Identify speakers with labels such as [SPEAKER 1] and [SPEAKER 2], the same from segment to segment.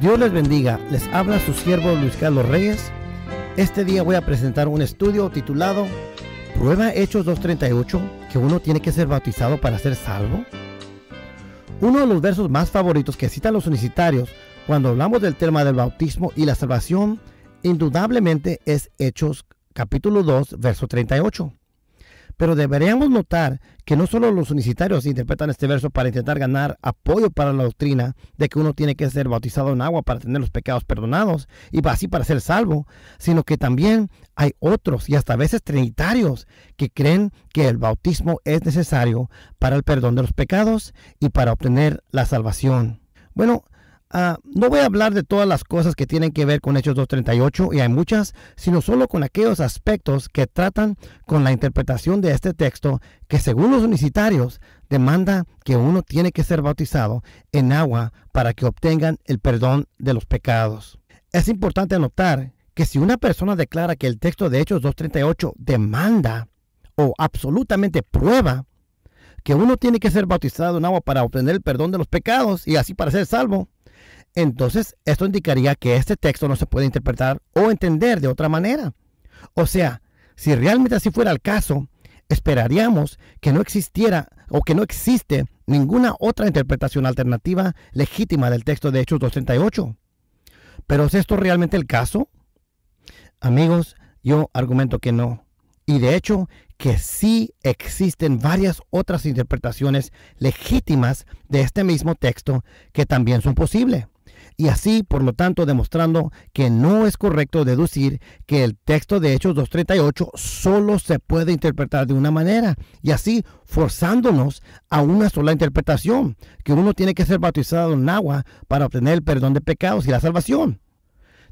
[SPEAKER 1] Dios les bendiga, les habla su siervo Luis Carlos Reyes. Este día voy a presentar un estudio titulado ¿Prueba Hechos 2.38 que uno tiene que ser bautizado para ser salvo? Uno de los versos más favoritos que citan los unicitarios cuando hablamos del tema del bautismo y la salvación indudablemente es Hechos capítulo 2, verso 38. Pero deberíamos notar que no solo los unitarios interpretan este verso para intentar ganar apoyo para la doctrina de que uno tiene que ser bautizado en agua para tener los pecados perdonados y así para ser salvo, sino que también hay otros y hasta veces trinitarios que creen que el bautismo es necesario para el perdón de los pecados y para obtener la salvación. Bueno, Ah, no voy a hablar de todas las cosas que tienen que ver con Hechos 2.38, y hay muchas, sino solo con aquellos aspectos que tratan con la interpretación de este texto que según los unicitarios demanda que uno tiene que ser bautizado en agua para que obtengan el perdón de los pecados. Es importante anotar que si una persona declara que el texto de Hechos 2.38 demanda o absolutamente prueba que uno tiene que ser bautizado en agua para obtener el perdón de los pecados y así para ser salvo, entonces esto indicaría que este texto no se puede interpretar o entender de otra manera. O sea, si realmente así fuera el caso, esperaríamos que no existiera o que no existe ninguna otra interpretación alternativa legítima del texto de Hechos 238. Pero ¿es esto realmente el caso? Amigos, yo argumento que no. Y de hecho, que sí existen varias otras interpretaciones legítimas de este mismo texto que también son posibles y así, por lo tanto, demostrando que no es correcto deducir que el texto de Hechos 2.38 solo se puede interpretar de una manera, y así forzándonos a una sola interpretación, que uno tiene que ser bautizado en agua para obtener el perdón de pecados y la salvación.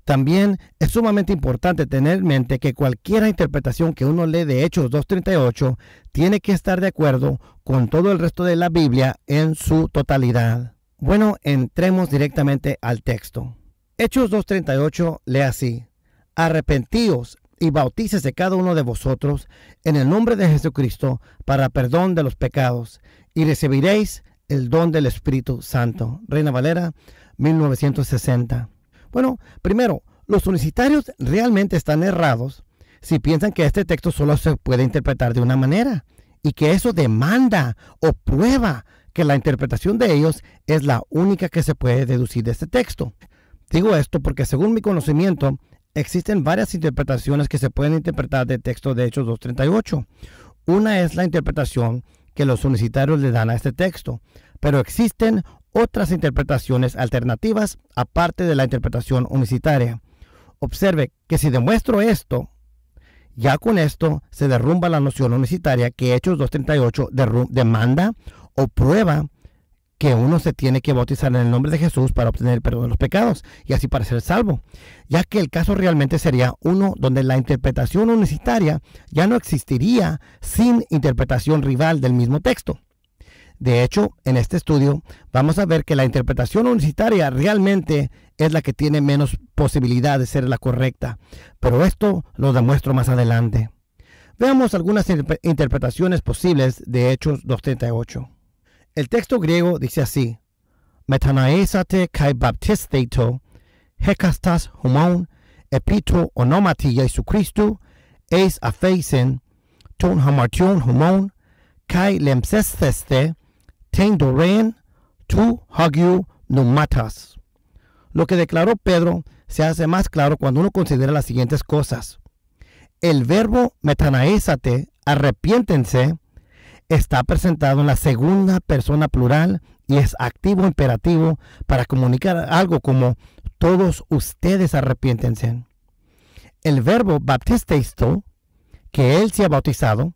[SPEAKER 1] También es sumamente importante tener en mente que cualquier interpretación que uno lee de Hechos 2.38 tiene que estar de acuerdo con todo el resto de la Biblia en su totalidad. Bueno, entremos directamente al texto. Hechos 2.38 lee así. Arrepentíos y bautícese cada uno de vosotros en el nombre de Jesucristo para perdón de los pecados y recibiréis el don del Espíritu Santo. Reina Valera, 1960. Bueno, primero, los solicitarios realmente están errados si piensan que este texto solo se puede interpretar de una manera y que eso demanda o prueba que la interpretación de ellos es la única que se puede deducir de este texto. Digo esto porque según mi conocimiento, existen varias interpretaciones que se pueden interpretar del texto de Hechos 2.38. Una es la interpretación que los unicitarios le dan a este texto, pero existen otras interpretaciones alternativas aparte de la interpretación unicitaria. Observe que si demuestro esto, ya con esto se derrumba la noción unicitaria que Hechos 2.38 demanda o prueba que uno se tiene que bautizar en el nombre de Jesús para obtener el perdón de los pecados y así para ser salvo, ya que el caso realmente sería uno donde la interpretación unicitaria ya no existiría sin interpretación rival del mismo texto. De hecho, en este estudio vamos a ver que la interpretación unicitaria realmente es la que tiene menos posibilidad de ser la correcta, pero esto lo demuestro más adelante. Veamos algunas interpretaciones posibles de Hechos 238. El texto griego dice así: Metanaesate kai baptisteito, hecastas humon, epito onomati Jesucristo, es afeisen, ton hamartion humon, kai lemsesteste, ten doren tu hagiu numatas. Lo que declaró Pedro se hace más claro cuando uno considera las siguientes cosas. El verbo metanaesate arrepiéntense, está presentado en la segunda persona plural y es activo imperativo para comunicar algo como todos ustedes arrepiéntense. El verbo baptisteisto, que él se ha bautizado,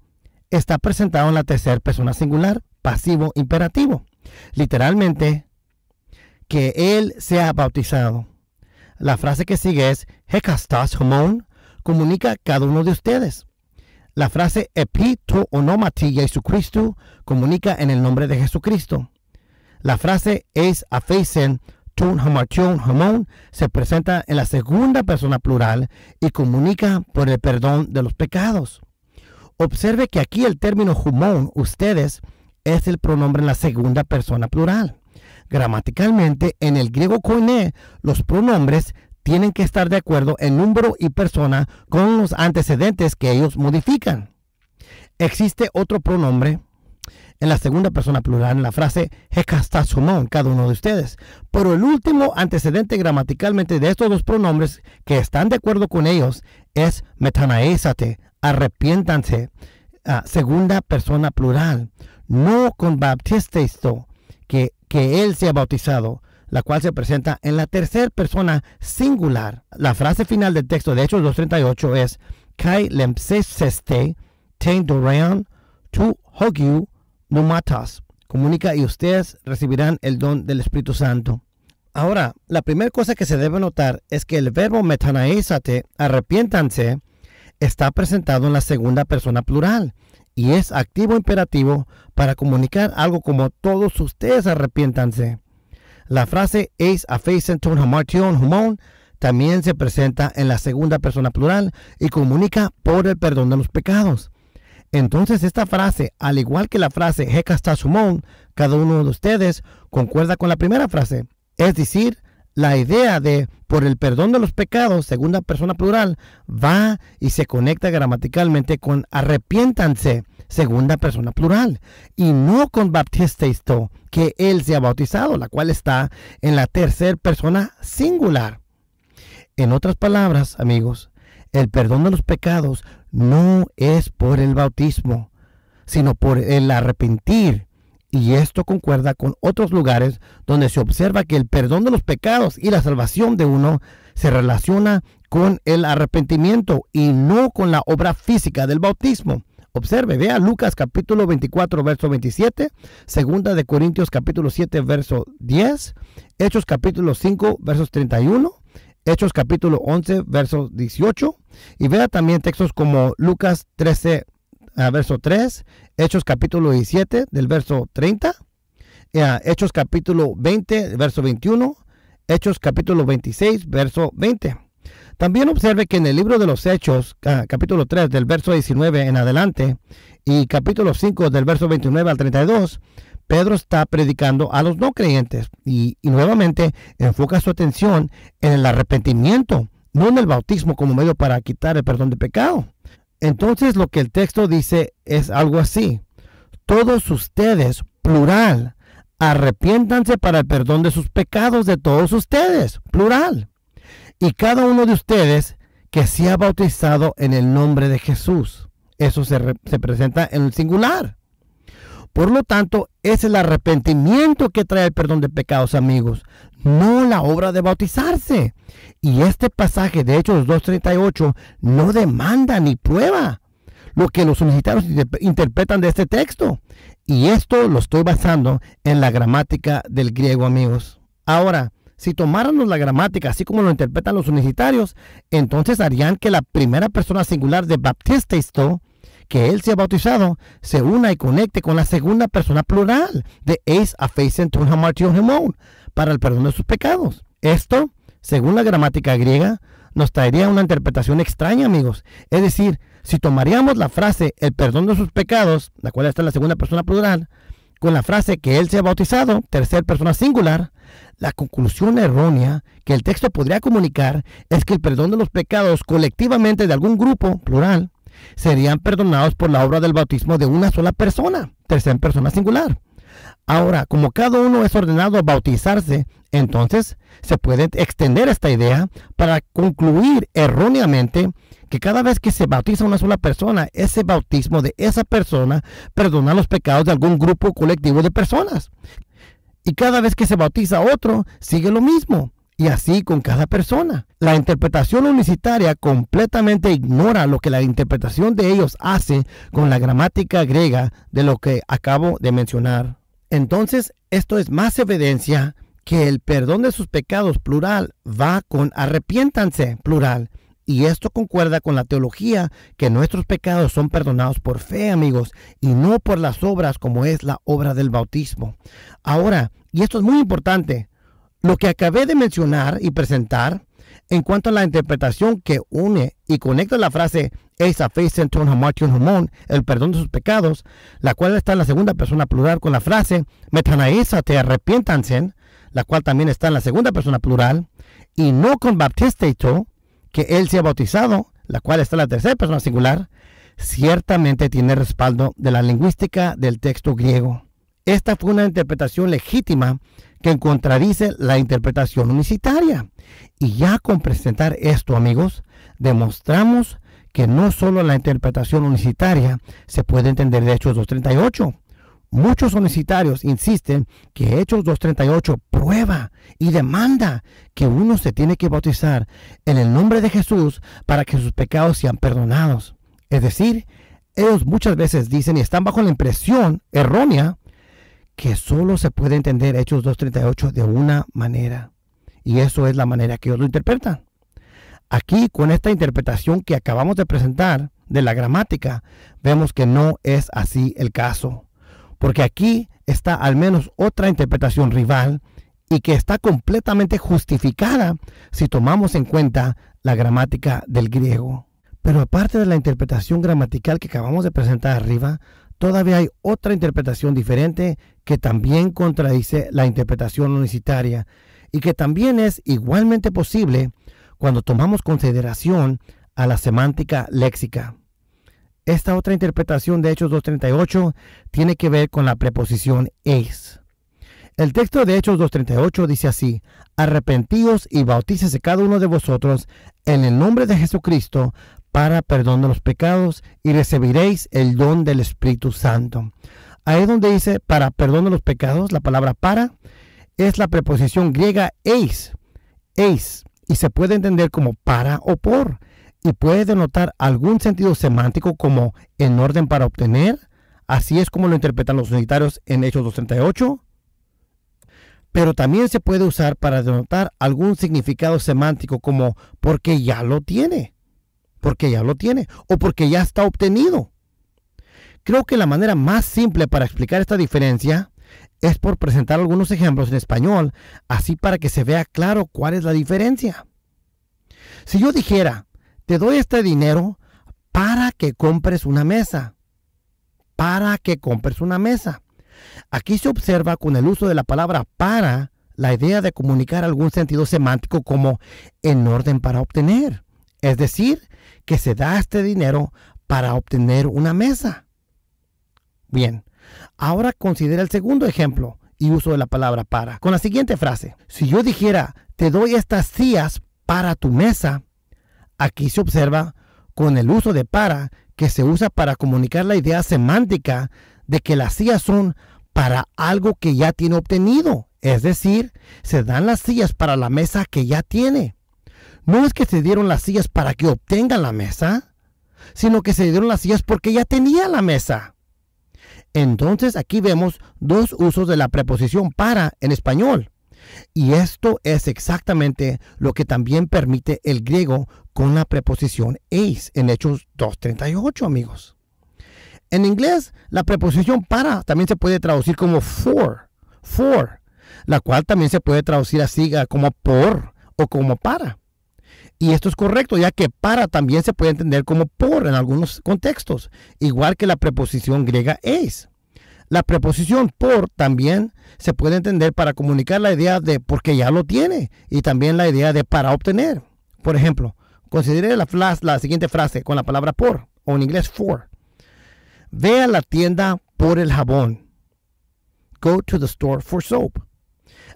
[SPEAKER 1] está presentado en la tercera persona singular, pasivo imperativo. Literalmente, que él se ha bautizado. La frase que sigue es Hekastas Homon, comunica cada uno de ustedes. La frase epito onomati Jesucristo comunica en el nombre de Jesucristo. La frase es afeisen tun hamartion hamon se presenta en la segunda persona plural y comunica por el perdón de los pecados. Observe que aquí el término humón, ustedes, es el pronombre en la segunda persona plural. Gramaticalmente, en el griego koiné, los pronombres tienen que estar de acuerdo en número y persona con los antecedentes que ellos modifican. Existe otro pronombre en la segunda persona plural, en la frase hekastasumon, cada uno de ustedes. Pero el último antecedente gramaticalmente de estos dos pronombres que están de acuerdo con ellos es metanaésate, arrepiéntanse, ah, segunda persona plural. No con Baptisteisto, que, que él sea bautizado, la cual se presenta en la tercera persona singular. La frase final del texto de Hechos 2.38 es, Kai ten dorean tu Comunica y ustedes recibirán el don del Espíritu Santo. Ahora, la primera cosa que se debe notar es que el verbo metanaízate, arrepiéntanse, está presentado en la segunda persona plural y es activo imperativo para comunicar algo como todos ustedes arrepiéntanse. La frase es afeisen hamartion humon también se presenta en la segunda persona plural y comunica por el perdón de los pecados. Entonces esta frase, al igual que la frase Hekastasumon, cada uno de ustedes concuerda con la primera frase. Es decir, la idea de por el perdón de los pecados, segunda persona plural, va y se conecta gramaticalmente con arrepiéntanse, segunda persona plural, y no con Baptisteisto, que él se ha bautizado, la cual está en la tercera persona singular. En otras palabras, amigos, el perdón de los pecados no es por el bautismo, sino por el arrepentir. Y esto concuerda con otros lugares donde se observa que el perdón de los pecados y la salvación de uno se relaciona con el arrepentimiento y no con la obra física del bautismo. Observe, vea Lucas capítulo 24, verso 27, Segunda de Corintios capítulo 7, verso 10, Hechos capítulo 5, versos 31, Hechos capítulo 11, verso 18, y vea también textos como Lucas 13, ah, verso 3, Hechos capítulo 17, del verso 30, Hechos capítulo 20, verso 21, Hechos capítulo 26, verso 20. También observe que en el libro de los Hechos, capítulo 3 del verso 19 en adelante y capítulo 5 del verso 29 al 32, Pedro está predicando a los no creyentes y, nuevamente enfoca su atención en el arrepentimiento, no en el bautismo como medio para quitar el perdón de pecado. Entonces lo que el texto dice es algo así. Todos ustedes, plural, arrepiéntanse para el perdón de sus pecados de todos ustedes, plural y cada uno de ustedes que se ha bautizado en el nombre de Jesús. Eso se, presenta en el singular. Por lo tanto, es el arrepentimiento que trae el perdón de pecados, amigos, no la obra de bautizarse. Y este pasaje de Hechos 2.38 no demanda ni prueba lo que los solicitados interpretan de este texto. Y esto lo estoy basando en la gramática del griego, amigos. Ahora, si tomáramos la gramática así como lo interpretan los universitarios, entonces harían que la primera persona singular de Baptista esto, que él se ha bautizado, se una y conecte con la segunda persona plural de eis a para el perdón de sus pecados. Esto, según la gramática griega, nos traería una interpretación extraña, amigos. Es decir, si tomaríamos la frase el perdón de sus pecados, la cual está en la segunda persona plural, con la frase que él se ha bautizado, tercera persona singular, la conclusión errónea que el texto podría comunicar es que el perdón de los pecados colectivamente de algún grupo, plural, serían perdonados por la obra del bautismo de una sola persona, tercera persona singular. Ahora, como cada uno es ordenado a bautizarse, entonces se puede extender esta idea para concluir erróneamente que cada vez que se bautiza una sola persona, ese bautismo de esa persona perdona los pecados de algún grupo colectivo de personas. Y cada vez que se bautiza otro, sigue lo mismo. Y así con cada persona. La interpretación unicitaria completamente ignora lo que la interpretación de ellos hace con la gramática griega de lo que acabo de mencionar. Entonces, esto es más evidencia que el perdón de sus pecados, plural, va con arrepiéntanse, plural. Y esto concuerda con la teología que nuestros pecados son perdonados por fe, amigos, y no por las obras como es la obra del bautismo. Ahora, y esto es muy importante, lo que acabé de mencionar y presentar en cuanto a la interpretación que une y conecta la frase esa un face hamartion el perdón de sus pecados, la cual está en la segunda persona plural con la frase metanaisa te arrepiéntanse, la cual también está en la segunda persona plural, y no con baptisteito, que él se ha bautizado, la cual está en la tercera persona singular, ciertamente tiene respaldo de la lingüística del texto griego. Esta fue una interpretación legítima que contradice la interpretación unicitaria. Y ya con presentar esto, amigos, demostramos que no solo la interpretación unicitaria se puede entender de Hechos 238. Muchos unicitarios insisten que Hechos 238 prueba y demanda que uno se tiene que bautizar en el nombre de Jesús para que sus pecados sean perdonados. Es decir, ellos muchas veces dicen y están bajo la impresión errónea que solo se puede entender Hechos 2.38 de una manera. Y eso es la manera que ellos lo interpretan. Aquí, con esta interpretación que acabamos de presentar de la gramática, vemos que no es así el caso. Porque aquí está al menos otra interpretación rival y que está completamente justificada si tomamos en cuenta la gramática del griego. Pero aparte de la interpretación gramatical que acabamos de presentar arriba, todavía hay otra interpretación diferente que también contradice la interpretación unicitaria y que también es igualmente posible cuando tomamos consideración a la semántica léxica. Esta otra interpretación de Hechos 2.38 tiene que ver con la preposición es. El texto de Hechos 2.38 dice así, arrepentíos y bautícese cada uno de vosotros en el nombre de Jesucristo para perdón de los pecados y recibiréis el don del Espíritu Santo. Ahí es donde dice para perdón de los pecados, la palabra para es la preposición griega eis, eis, y se puede entender como para o por, y puede denotar algún sentido semántico como en orden para obtener, así es como lo interpretan los unitarios en Hechos 238, pero también se puede usar para denotar algún significado semántico como porque ya lo tiene porque ya lo tiene o porque ya está obtenido. Creo que la manera más simple para explicar esta diferencia es por presentar algunos ejemplos en español, así para que se vea claro cuál es la diferencia. Si yo dijera, te doy este dinero para que compres una mesa, para que compres una mesa. Aquí se observa con el uso de la palabra para la idea de comunicar algún sentido semántico como en orden para obtener. Es decir, que se da este dinero para obtener una mesa. Bien, ahora considera el segundo ejemplo y uso de la palabra para, con la siguiente frase. Si yo dijera, te doy estas sillas para tu mesa, aquí se observa con el uso de para que se usa para comunicar la idea semántica de que las sillas son para algo que ya tiene obtenido. Es decir, se dan las sillas para la mesa que ya tiene. No es que se dieron las sillas para que obtengan la mesa, sino que se dieron las sillas porque ya tenía la mesa. Entonces aquí vemos dos usos de la preposición para en español. Y esto es exactamente lo que también permite el griego con la preposición es en Hechos 2.38, amigos. En inglés, la preposición para también se puede traducir como for, for, la cual también se puede traducir así como por o como para. Y esto es correcto, ya que para también se puede entender como por en algunos contextos, igual que la preposición griega es. La preposición por también se puede entender para comunicar la idea de porque ya lo tiene y también la idea de para obtener. Por ejemplo, considere la, la siguiente frase con la palabra por o en inglés for. Ve a la tienda por el jabón. Go to the store for soap.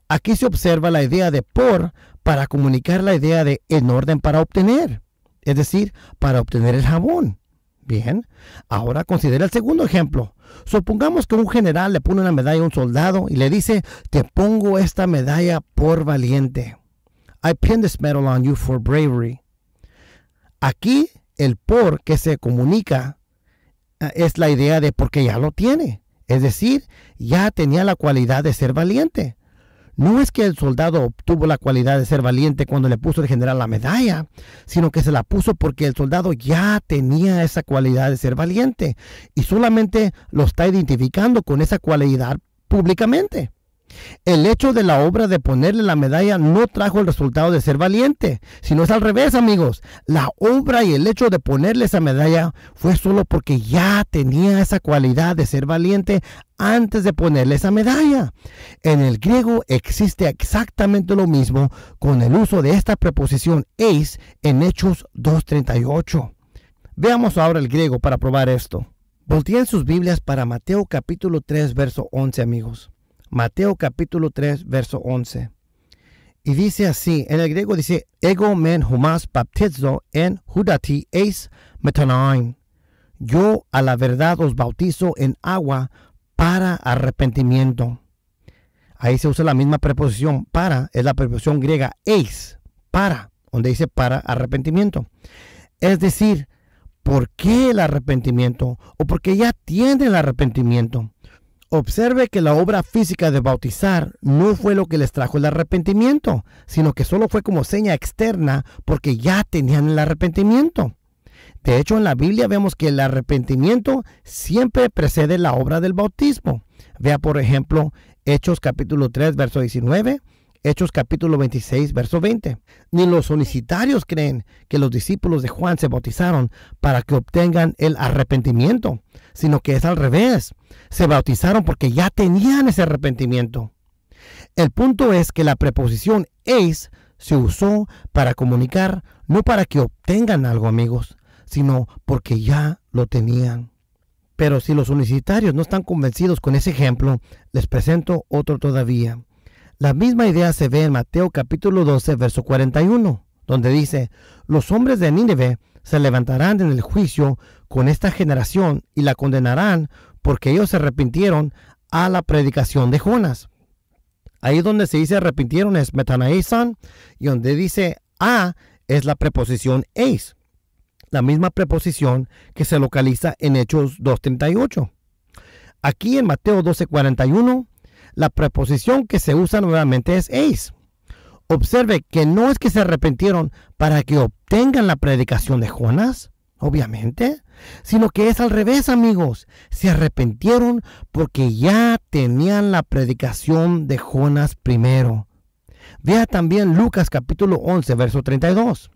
[SPEAKER 1] Aquí se observa la idea de por para comunicar la idea de en orden para obtener, es decir, para obtener el jabón. Bien, ahora considera el segundo ejemplo. Supongamos que un general le pone una medalla a un soldado y le dice, te pongo esta medalla por valiente. I pin this medal on you for bravery. Aquí el por que se comunica eh, es la idea de porque ya lo tiene. Es decir, ya tenía la cualidad de ser valiente. No es que el soldado obtuvo la cualidad de ser valiente cuando le puso el general la medalla, sino que se la puso porque el soldado ya tenía esa cualidad de ser valiente y solamente lo está identificando con esa cualidad públicamente. El hecho de la obra de ponerle la medalla no trajo el resultado de ser valiente, sino es al revés, amigos. La obra y el hecho de ponerle esa medalla fue solo porque ya tenía esa cualidad de ser valiente antes de ponerle esa medalla. En el griego existe exactamente lo mismo con el uso de esta preposición eis en Hechos 2.38. Veamos ahora el griego para probar esto. Volteen sus Biblias para Mateo capítulo 3, verso 11, amigos. Mateo capítulo 3, verso 11. Y dice así, en el griego dice, ego men humas baptizo en judati eis Yo a la verdad os bautizo en agua para arrepentimiento. Ahí se usa la misma preposición para, es la preposición griega eis, para, donde dice para arrepentimiento. Es decir, ¿por qué el arrepentimiento? ¿O porque ya tiene el arrepentimiento? Observe que la obra física de bautizar no fue lo que les trajo el arrepentimiento, sino que solo fue como seña externa porque ya tenían el arrepentimiento. De hecho, en la Biblia vemos que el arrepentimiento siempre precede la obra del bautismo. Vea, por ejemplo, Hechos capítulo 3, verso 19, Hechos capítulo 26, verso 20. Ni los solicitarios creen que los discípulos de Juan se bautizaron para que obtengan el arrepentimiento, sino que es al revés. Se bautizaron porque ya tenían ese arrepentimiento. El punto es que la preposición es se usó para comunicar, no para que obtengan algo, amigos, sino porque ya lo tenían. Pero si los solicitarios no están convencidos con ese ejemplo, les presento otro todavía. La misma idea se ve en Mateo capítulo 12, verso 41, donde dice, los hombres de Nínive se levantarán en el juicio con esta generación y la condenarán porque ellos se arrepintieron a la predicación de Jonas. Ahí donde se dice arrepintieron es metanaisan y donde dice a es la preposición eis, la misma preposición que se localiza en Hechos 2.38. Aquí en Mateo 41. La preposición que se usa nuevamente es eis. Observe que no es que se arrepintieron para que obtengan la predicación de Jonás, obviamente, sino que es al revés, amigos. Se arrepintieron porque ya tenían la predicación de Jonás primero. Vea también Lucas capítulo 11, verso 32.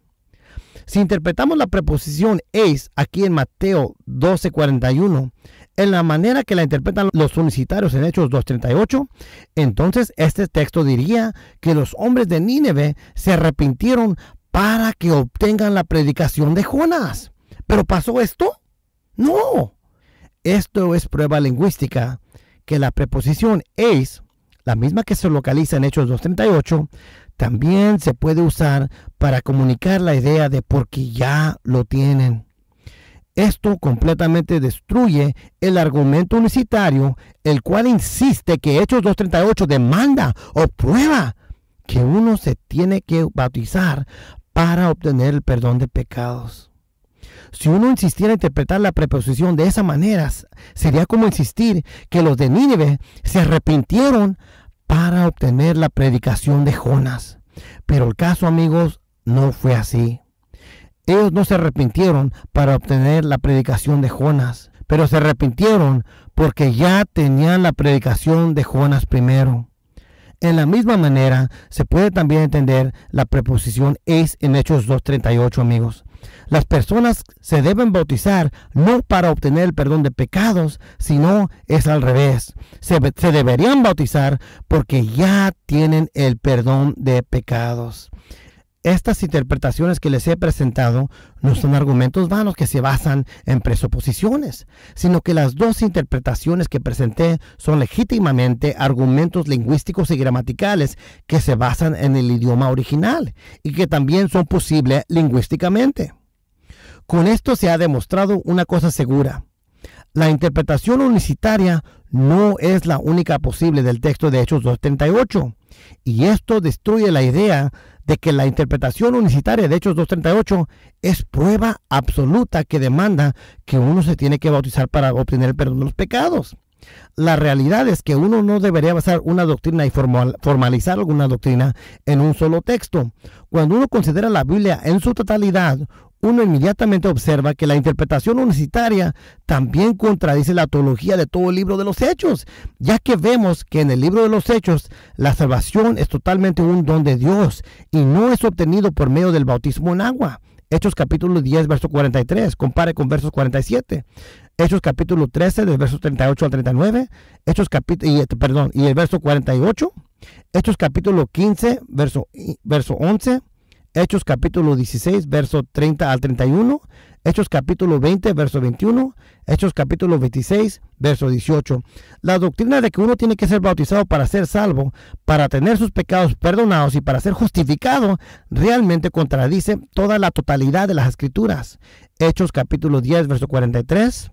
[SPEAKER 1] Si interpretamos la preposición es aquí en Mateo 12:41, en la manera que la interpretan los solicitarios en Hechos 2:38, entonces este texto diría que los hombres de Níneve se arrepintieron para que obtengan la predicación de Jonás. ¿Pero pasó esto? No. Esto es prueba lingüística que la preposición es, la misma que se localiza en Hechos 2.38, también se puede usar para comunicar la idea de porque ya lo tienen. Esto completamente destruye el argumento unicitario, el cual insiste que Hechos 2.38 demanda o prueba que uno se tiene que bautizar para obtener el perdón de pecados. Si uno insistiera en interpretar la preposición de esa manera, sería como insistir que los de Nínive se arrepintieron para obtener la predicación de Jonas. Pero el caso, amigos, no fue así. Ellos no se arrepintieron para obtener la predicación de Jonas, pero se arrepintieron porque ya tenían la predicación de Jonas primero. En la misma manera, se puede también entender la preposición es en Hechos 2.38, amigos. Las personas se deben bautizar no para obtener el perdón de pecados, sino es al revés. Se, deberían bautizar porque ya tienen el perdón de pecados. Estas interpretaciones que les he presentado no son argumentos vanos que se basan en presuposiciones, sino que las dos interpretaciones que presenté son legítimamente argumentos lingüísticos y gramaticales que se basan en el idioma original y que también son posibles lingüísticamente. Con esto se ha demostrado una cosa segura. La interpretación unicitaria no es la única posible del texto de Hechos 2.38 y esto destruye la idea de que la interpretación unicitaria de Hechos 2.38 es prueba absoluta que demanda que uno se tiene que bautizar para obtener el perdón de los pecados. La realidad es que uno no debería basar una doctrina y formalizar alguna doctrina en un solo texto. Cuando uno considera la Biblia en su totalidad, uno inmediatamente observa que la interpretación unicitaria también contradice la teología de todo el libro de los hechos, ya que vemos que en el libro de los hechos la salvación es totalmente un don de Dios y no es obtenido por medio del bautismo en agua. Hechos capítulo 10, verso 43, compare con versos 47. Hechos capítulo 13, del verso 38 al 39. Hechos capítulo, perdón, y el verso 48. Hechos capítulo 15, verso, verso 11. Hechos capítulo 16, verso 30 al 31, Hechos capítulo 20, verso 21, Hechos capítulo 26, verso 18. La doctrina de que uno tiene que ser bautizado para ser salvo, para tener sus pecados perdonados y para ser justificado, realmente contradice toda la totalidad de las escrituras. Hechos capítulo 10, verso 43.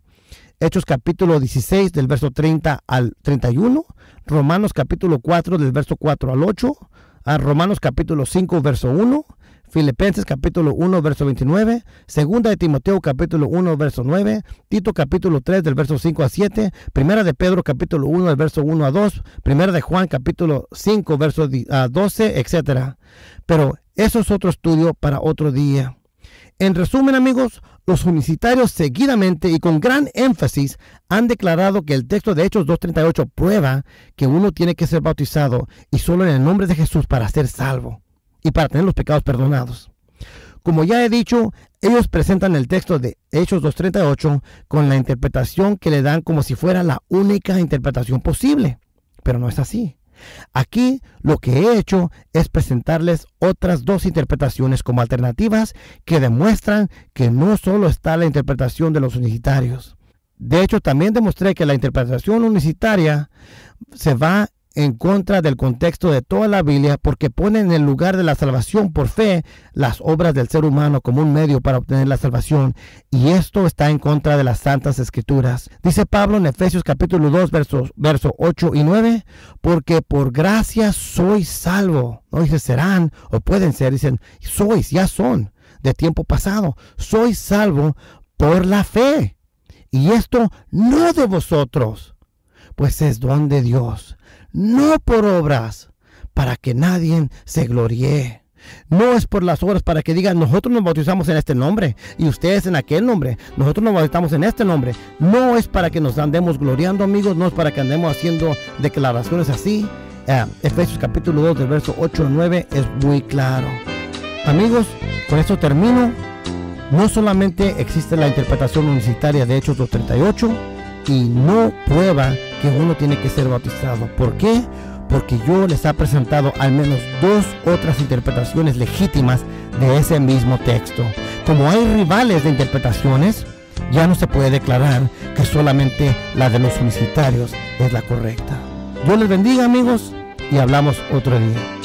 [SPEAKER 1] Hechos capítulo 16 del verso 30 al 31, Romanos capítulo 4 del verso 4 al 8, a ah, Romanos capítulo 5 verso 1, Filipenses capítulo 1, verso 29, Segunda de Timoteo capítulo 1, verso 9, Tito capítulo 3 del verso 5 a 7, Primera de Pedro capítulo 1 del verso 1 a 2, Primera de Juan capítulo 5 verso 12, etc. Pero eso es otro estudio para otro día. En resumen, amigos, los unicitarios seguidamente y con gran énfasis han declarado que el texto de Hechos 2.38 prueba que uno tiene que ser bautizado y solo en el nombre de Jesús para ser salvo y para tener los pecados perdonados. Como ya he dicho, ellos presentan el texto de Hechos 2.38 con la interpretación que le dan como si fuera la única interpretación posible, pero no es así. Aquí lo que he hecho es presentarles otras dos interpretaciones como alternativas que demuestran que no solo está la interpretación de los unicitarios. De hecho, también demostré que la interpretación unicitaria se va en contra del contexto de toda la Biblia porque ponen en el lugar de la salvación por fe las obras del ser humano como un medio para obtener la salvación y esto está en contra de las santas escrituras. Dice Pablo en Efesios capítulo 2 versos verso 8 y 9, porque por gracia soy salvo. No dice serán o pueden ser, dicen sois, ya son de tiempo pasado, Soy salvo por la fe. Y esto no de vosotros pues es don de Dios, no por obras, para que nadie se gloríe. No es por las obras para que digan, nosotros nos bautizamos en este nombre y ustedes en aquel nombre, nosotros nos bautizamos en este nombre. No es para que nos andemos gloriando, amigos, no es para que andemos haciendo declaraciones así. Eh, Efesios capítulo 2 del verso 8 al 9 es muy claro. Amigos, con esto termino. No solamente existe la interpretación universitaria de Hechos 238, y no prueba que uno tiene que ser bautizado. ¿Por qué? Porque yo les ha presentado al menos dos otras interpretaciones legítimas de ese mismo texto. Como hay rivales de interpretaciones, ya no se puede declarar que solamente la de los unicitarios es la correcta. Dios les bendiga amigos y hablamos otro día.